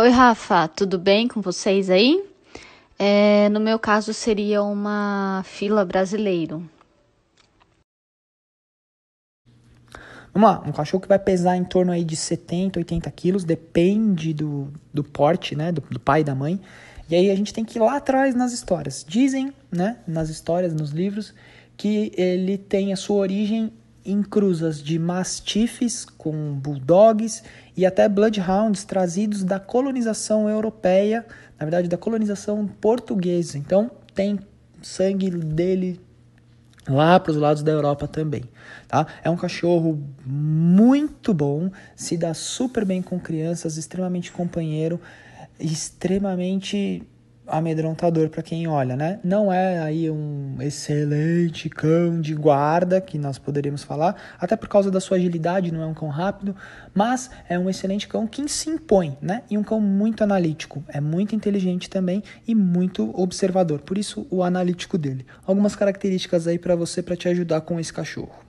Oi, Rafa, tudo bem com vocês aí? É, no meu caso, seria uma fila brasileiro. Vamos lá, um cachorro que vai pesar em torno aí de 70, 80 quilos, depende do, do porte, né, do, do pai e da mãe. E aí a gente tem que ir lá atrás nas histórias. Dizem, né, nas histórias, nos livros, que ele tem a sua origem em cruzas de mastifes com bulldogs e até bloodhounds trazidos da colonização europeia, na verdade da colonização portuguesa. Então tem sangue dele lá para os lados da Europa também, tá? É um cachorro muito bom, se dá super bem com crianças, extremamente companheiro, extremamente amedrontador para quem olha, né? Não é aí um excelente cão de guarda que nós poderíamos falar, até por causa da sua agilidade, não é um cão rápido, mas é um excelente cão que se impõe, né? E um cão muito analítico, é muito inteligente também e muito observador. Por isso o analítico dele. Algumas características aí para você para te ajudar com esse cachorro.